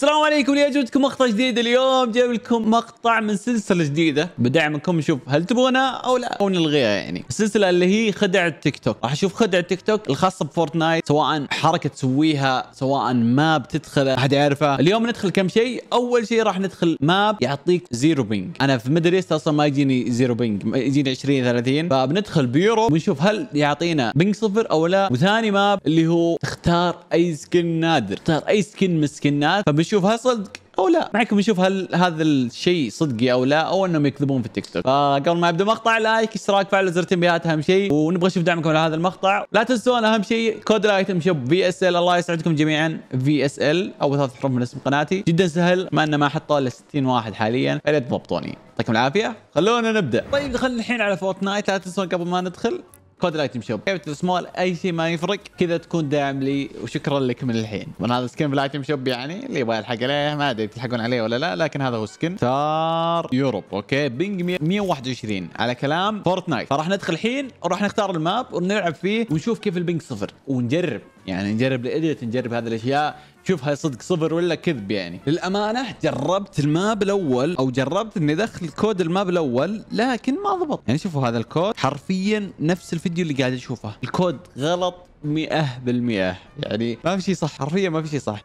السلام عليكم اليوم جبتكم مقطع جديد اليوم جايب لكم مقطع من سلسله جديده بدعمكم نشوف هل تبغونها او لا او نلغيها يعني السلسله اللي هي خدع التيك توك راح اشوف خدع التيك توك الخاصه بفورتنايت سواء حركه تسويها سواء ماب تدخل احد يعرفها اليوم ندخل كم شيء اول شيء راح ندخل ماب يعطيك زيرو بينج انا في ميدل ايست اصلا ما يجيني زيرو بينج يجيني 20 30 فبندخل بيورو ونشوف هل يعطينا بينج صفر او لا وثاني ماب اللي هو تختار اي سكن نادر تختار اي سكن من السكنات يشوفها صدق او لا معكم نشوف هل هذا الشيء صدقي او لا او انهم يكذبون في التيك توك فقبل ما يبدا المقطع لايك اشتراك فعل زر التنبيهات اهم شيء ونبغى نشوف دعمكم لهذا المقطع لا تنسون اهم شيء كود الايتم شوب في اس ال الله يسعدكم جميعا في اس ال اول ثلاث حروف من اسم قناتي جدا سهل ما انه ما حطوا الا 60 واحد حاليا فلا تضبطوني يعطيكم العافيه خلونا نبدا طيب دخلنا الحين على فورتنايت لا تنسون قبل ما ندخل كود لايت شوب كابيتال سمول اي شيء ما يفرق كذا تكون داعم لي وشكرا لك من الحين من هذا سكن الايتم شوب يعني اللي يبغى يلحق عليه ما ادري تلحقون عليه ولا لا لكن هذا هو سكن صار يوروب اوكي بينج 121 على كلام فورتنايت فراح ندخل الحين وراح نختار الماب ونلعب فيه ونشوف كيف البينج صفر ونجرب يعني نجرب الاديت نجرب هذه الاشياء شوف هاي صدق صفر ولا كذب يعني للامانه جربت الماب الاول او جربت اني ادخل كود الماب الاول لكن ما ضبط يعني شوفوا هذا الكود حرفيا نفس الفيديو اللي قاعد اشوفه الكود غلط 100% يعني ما في شيء صح حرفيا ما في شيء صح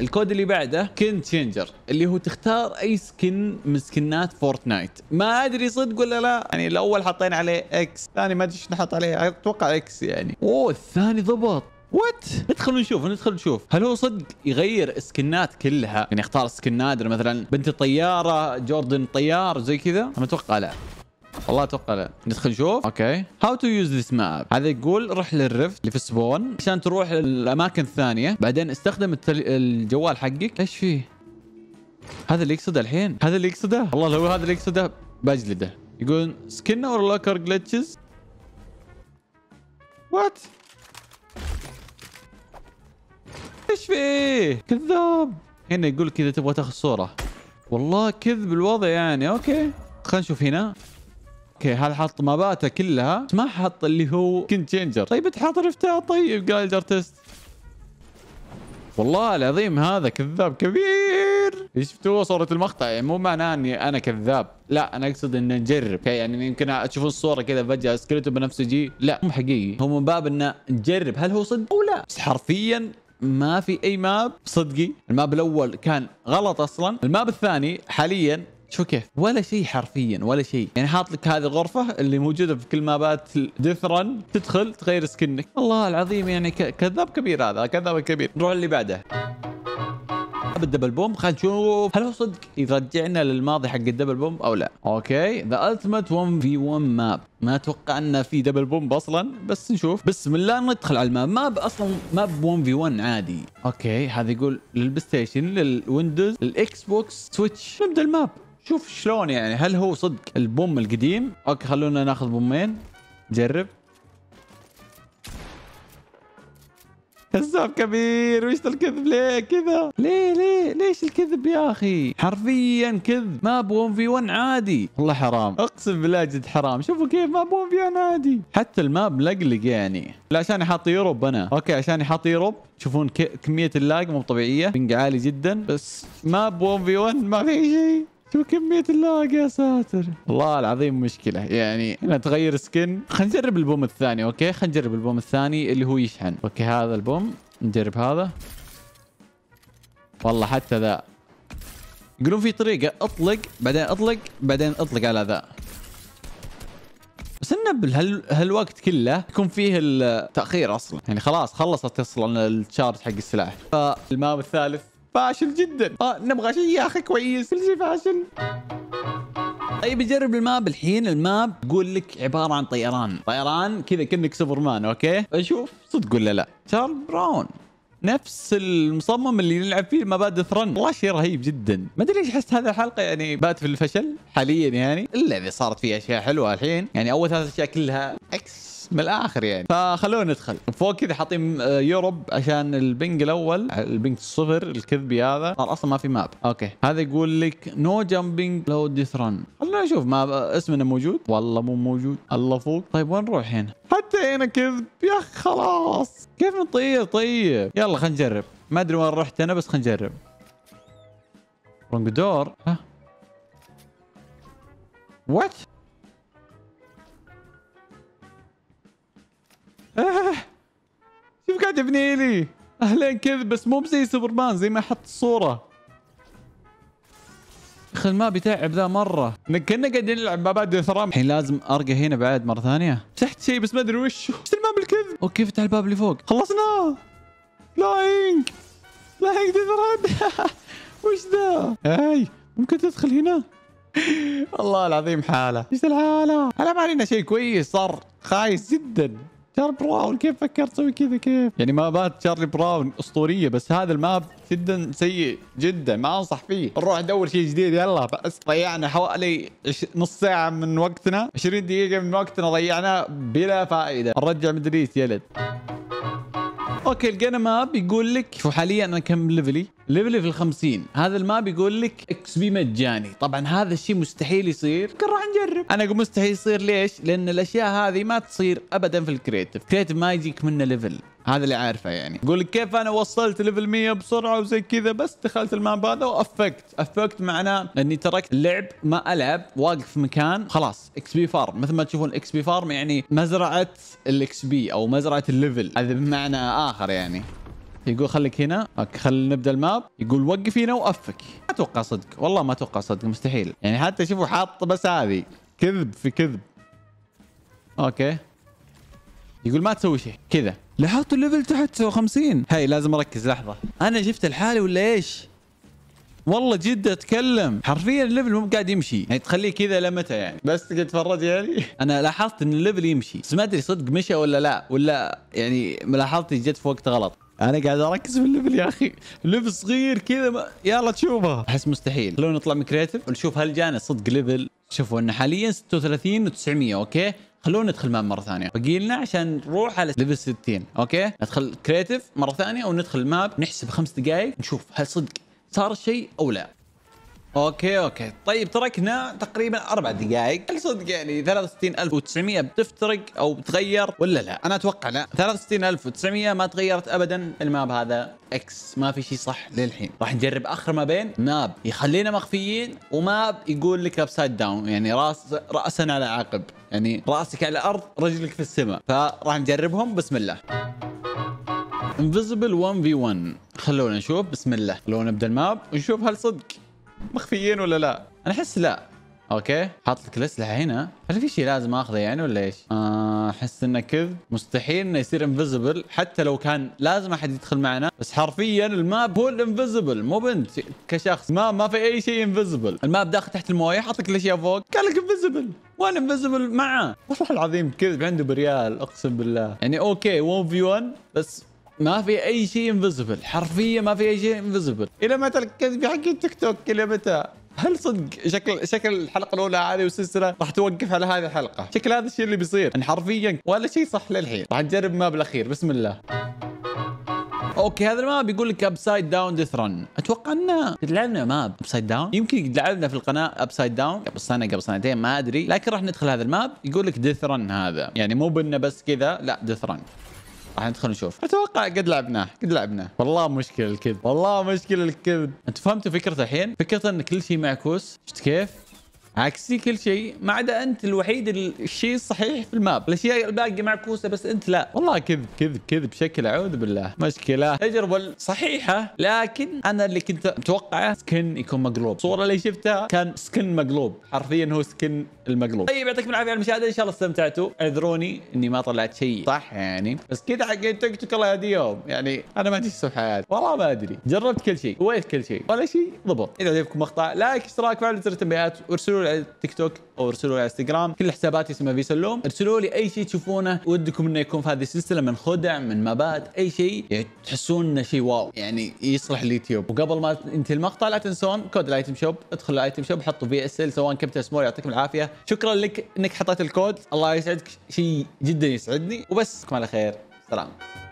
الكود اللي بعده سكن تشينجر اللي هو تختار اي سكن من سكنات فورتنايت ما ادري صدق ولا لا يعني الاول حطينا عليه اكس الثاني ما ادري ايش نحط عليه اتوقع اكس يعني اوه الثاني ضبط وات ندخل نشوف ندخل نشوف هل هو صدق يغير السكنات كلها يعني اختار سكن نادر مثلا بنت الطياره جوردن طيار زي كذا انا اتوقع لا والله اتوقع لا ندخل نشوف اوكي هاو تو يوز ذيس ماب هذا يقول روح للرفت اللي في السبون عشان تروح للاماكن الثانيه بعدين استخدم التل... الجوال حقك ايش فيه هذا اللي يقصده الحين هذا اللي يقصده والله لو هذا اللي يقصده بجلده يقول سكن اور لوكر جلتشز وات ايش فيه كذاب هنا يقول كذا تبغى تاخذ صوره والله كذب الوضع يعني اوكي خلينا نشوف هنا اوكي هذا حط ماباته كلها ما حط اللي هو كنت تشينجر طيب تحط رفتها طيب قال ارتست والله العظيم هذا كذاب كبير شفتوا صورة المقطع يعني مو معناه اني انا كذاب لا انا اقصد ان نجرب اوكي يعني يمكن تشوفون الصورة كذا فجأة سكيلته بنفسجي لا مو حقيقي هو من باب انه نجرب هل هو صدق او لا بس حرفيا ما في اي ماب صدقي الماب الاول كان غلط اصلا الماب الثاني حاليا شوف كيف ولا شيء حرفيا ولا شيء يعني حاط لك هذه الغرفه اللي موجوده في كل مابات دثرن تدخل تغير سكنك الله العظيم يعني كذاب كبير هذا كذاب كبير نروح اللي بعده الدبل بوم خلينا نشوف هل هو صدق يرجعنا للماضي حق الدبل بوم او لا اوكي ذا التيمت 1 في 1 ماب ما اتوقع انه في دبل بومب اصلا بس نشوف بسم الله ندخل على الماب ماب اصلا ماب 1 في 1 عادي اوكي هذا يقول للبلاي ستيشن للويندوز للاكس بوكس سويتش نبدا الماب شوف شلون يعني هل هو صدق البوم القديم اوكي خلونا ناخذ بومين نجرب كذاب كبير وش الكذب ليه كذا ليه ليه ليش الكذب يا اخي حرفيا كذب ما ب 1 في 1 عادي والله حرام اقسم بالله جد حرام شوفوا كيف ما ب 1 في 1 عادي حتى الماب لقلق يعني لا عشان حاط يوروب انا اوكي عشان حاط يوروب تشوفون كميه اللاج مو طبيعيه بنق عالي جدا بس ما 1 في 1 ما في شيء شو كمية اللاج يا ساتر والله العظيم مشكلة يعني هنا تغير سكن خلينا نجرب البوم الثاني اوكي خلينا نجرب البوم الثاني اللي هو يشحن اوكي هذا البوم نجرب هذا والله حتى ذا يقولون في طريقة اطلق بعدين اطلق بعدين اطلق على ذا بس انه بهالوقت كله يكون فيه التاخير اصلا يعني خلاص خلصت اصلا التشارج حق السلاح فالماب الثالث فاشل جدا آه نبغى شيء يا اخي كويس كل شيء فاشل طيب جرب الماب الحين الماب يقول لك عباره عن طيران طيران كذا كانك سوبرمان اوكي اشوف صدق ولا لا شارل براون نفس المصمم اللي نلعب فيه مبادئ ثرن والله شيء رهيب جدا ما ادري ليش احس هذه الحلقه يعني بات في الفشل حاليا يعني الا اذا صارت فيها اشياء حلوه الحين يعني اول ثلاث اشياء كلها عكس من الاخر يعني فخلونا ندخل فوق كذا حاطين آه، يوروب عشان البنج الاول البنج الصفر الكذبي هذا صار اصلا ما في ماب اوكي هذا يقول لك نو جامبنج لو ديث رن خلونا نشوف ما اسمنا موجود والله مو موجود الله فوق طيب وين نروح هنا حتى هنا كذب يا خلاص كيف نطير طيب يلا خلينا نجرب ما ادري وين رحت انا بس خلينا نجرب رونج دور ها وات آه. شوف قاعد يبني لي اهلين كذب بس مو بزي سوبرمان زي ما حط الصوره اخي الماب يتعب ذا مره كنا قاعدين نلعب بعد ثرام الحين لازم ارقى هنا بعد مره ثانيه فتحت شيء بس ما ادري وش ايش الماب الكذب اوكي فتح الباب اللي فوق خلصنا لاينج لاينج دثرام وش ذا هاي ممكن تدخل هنا الله العظيم حاله ايش الحاله على ما علينا شيء كويس صار خايس جدا تشارلي براون كيف فكرت تسوي كذا كيف؟ يعني مابات تشارلي براون اسطوريه بس هذا الماب جدا سيء جدا ما انصح فيه، نروح ندور شيء جديد يلا بس ضيعنا حوالي نص ساعه من وقتنا 20 دقيقه من وقتنا ضيعناه بلا فائده، نرجع مدريد يلد. اوكي لقينا ماب يقول لك شوف حاليا انا كم ليفلي ليفلي في الخمسين هذا الماب يقول لك اكس بي مجاني طبعا هذا الشيء مستحيل يصير كنا راح نجرب انا اقول مستحيل يصير ليش لان الاشياء هذه ما تصير ابدا في الكريتف كريتيف ما يجيك منه ليفل هذا اللي عارفه يعني يقول كيف انا وصلت ليفل 100 بسرعه وزي كذا بس دخلت الماب هذا وافكت افكت معناه اني تركت اللعب ما العب واقف في مكان خلاص اكس بي فارم مثل ما تشوفون اكس بي فارم يعني مزرعه الاكس بي او مزرعه الليفل هذا بمعنى اخر يعني يقول خليك هنا خل نبدا الماب يقول وقف هنا وافك ما اتوقع صدق والله ما اتوقع صدق مستحيل يعني حتى شوفوا حاط بس هذه كذب في كذب اوكي يقول ما تسوي شيء كذا لاحظتوا الليفل تحت 50 هاي لازم اركز لحظه انا شفت لحالي ولا ايش والله جد اتكلم حرفيا الليفل مو قاعد يمشي يعني تخليه كذا لمتى يعني بس تقعد تتفرج يعني انا لاحظت ان الليفل يمشي بس ما ادري صدق مشى ولا لا ولا يعني ملاحظتي جت في وقت غلط انا قاعد اركز في الليفل يا اخي ليفل صغير كذا ما... يلا تشوفها احس مستحيل خلونا نطلع من كريتيف ونشوف هل جانا صدق ليفل شوفوا انه حاليا 36 و900 اوكي خلونا ندخل ماب مره ثانيه باقي لنا عشان نروح على ليفل 60 اوكي ندخل كريتيف مره ثانيه وندخل الماب نحسب خمس دقائق نشوف هل صدق صار الشيء او لا اوكي اوكي طيب تركنا تقريبا اربع دقائق هل صدق يعني 63900 بتفترق او بتغير ولا لا انا اتوقع لا 63900 ما تغيرت ابدا الماب هذا اكس ما في شيء صح للحين راح نجرب اخر ما بين ماب يخلينا مخفيين وماب يقول لك ابسايد داون يعني راس راسنا على عقب يعني راسك على الارض رجلك في السماء فراح نجربهم بسم الله انفيزبل 1 في 1 خلونا نشوف بسم الله خلونا نبدا الماب ونشوف هل صدق مخفيين ولا لا انا احس لا اوكي حاط لك الاسلحه هنا هل في شيء لازم اخذه يعني ولا ايش آه، احس آه انه كذب مستحيل انه يصير انفيزبل حتى لو كان لازم احد يدخل معنا بس حرفيا الماب هو الانفيزبل مو بنت كشخص ما ما في اي شيء انفيزبل الماب داخل تحت المويه حاط لك الاشياء فوق قال لك انفيزبل وانا انفيزبل معه والله العظيم كذب عنده بريال اقسم بالله يعني اوكي 1 في 1 بس ما في اي شيء انفيزبل حرفيا ما في اي شيء انفيزبل الى متى الكذب حق التيك توك الى متى هل صدق شكل شكل الحلقه الاولى هذه والسلسله راح توقف على هذه الحلقه شكل هذا الشيء اللي بيصير ان حرفيا ولا شيء صح للحين راح نجرب ما بالاخير بسم الله اوكي هذا الماب يقول لك ابسايد داون ديث رن اتوقع انه لعبنا ماب ابسايد داون يمكن لعبنا في القناه ابسايد داون قبل سنه قبل سنتين ما ادري لكن راح ندخل هذا الماب يقول لك ديث رن هذا يعني مو بانه بس كذا لا ديث رن راح ندخل نشوف اتوقع قد لعبناه قد لعبناه والله مشكله الكذب والله مشكله الكذب انت فهمتوا فكره الحين فكره ان كل شيء معكوس شفت كيف عكسي كل شيء ما عدا انت الوحيد الشيء الصحيح في الماب الاشياء الباقيه معكوسه بس انت لا والله كذب كذب كذب بشكل اعوذ بالله مشكله تجربه صحيحه لكن انا اللي كنت متوقعه سكن يكون مقلوب الصوره اللي شفتها كان سكن مقلوب حرفيا هو سكن المقلوب طيب يعطيكم العافيه على المشاهده ان شاء الله استمتعتوا اعذروني اني ما طلعت شيء صح يعني بس كذا حق توك توك الله يهدي يوم يعني انا ما ادري ايش حياتي والله ما ادري جربت كل شيء سويت كل شيء ولا شيء ضبط اذا عجبكم مقطع لايك اشتراك فعل زر التنبيهات وارسلوا ارسلوا لي على التيك توك او ارسلوا لي على انستغرام كل حساباتي اسمها في سلوم ارسلوا لي اي شيء تشوفونه ودكم انه يكون في هذه السلسله من خدع من مبات اي شيء يعني تحسون انه شيء واو يعني يصلح اليوتيوب وقبل ما ينتهي المقطع لا تنسون كود الايتم شوب ادخل الايتم شوب حطوا في اس ال سواء كبت سمول يعطيكم العافيه شكرا لك انك حطيت الكود الله يسعدك شيء جدا يسعدني وبس على خير سلام